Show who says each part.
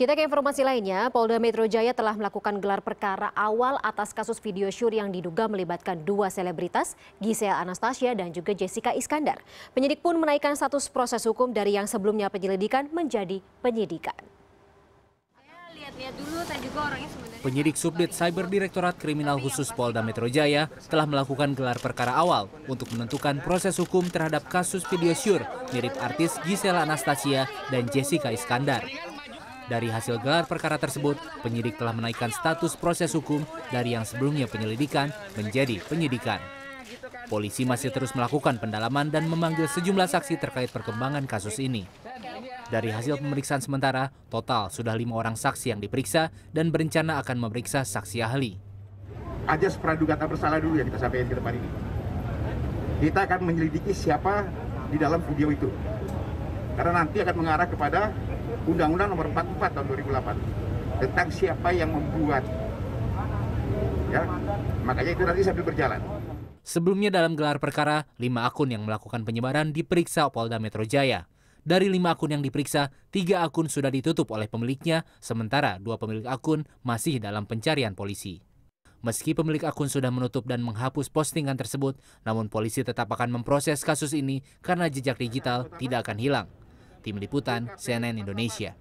Speaker 1: Kita ke informasi lainnya, Polda Metro Jaya telah melakukan gelar perkara awal atas kasus video syur yang diduga melibatkan dua selebritas, Gisela Anastasia dan juga Jessica Iskandar. Penyidik pun menaikkan status proses hukum dari yang sebelumnya penyelidikan menjadi penyidikan.
Speaker 2: Penyidik Subdit Cyber Direktorat Kriminal Khusus Polda Metro Jaya telah melakukan gelar perkara awal untuk menentukan proses hukum terhadap kasus video syur mirip artis Gisela Anastasia dan Jessica Iskandar. Dari hasil gelar perkara tersebut, penyidik telah menaikkan status proses hukum dari yang sebelumnya penyelidikan menjadi penyidikan. Polisi masih terus melakukan pendalaman dan memanggil sejumlah saksi terkait perkembangan kasus ini. Dari hasil pemeriksaan sementara, total sudah lima orang saksi yang diperiksa dan berencana akan memeriksa saksi ahli.
Speaker 3: Aja praduga tak bersalah dulu yang kita sampaikan ke depan ini.
Speaker 2: Kita akan menyelidiki
Speaker 3: siapa di dalam video itu. Karena nanti akan mengarah kepada Undang-Undang Nomor 44 tahun 2008 tentang siapa yang membuat. Ya, makanya itu nanti sambil berjalan.
Speaker 2: Sebelumnya dalam gelar perkara, lima akun yang melakukan penyebaran diperiksa Polda Metro Jaya. Dari lima akun yang diperiksa, tiga akun sudah ditutup oleh pemiliknya, sementara dua pemilik akun masih dalam pencarian polisi. Meski pemilik akun sudah menutup dan menghapus postingan tersebut, namun polisi tetap akan memproses kasus ini karena jejak digital tidak akan hilang. Tim Liputan CNN Indonesia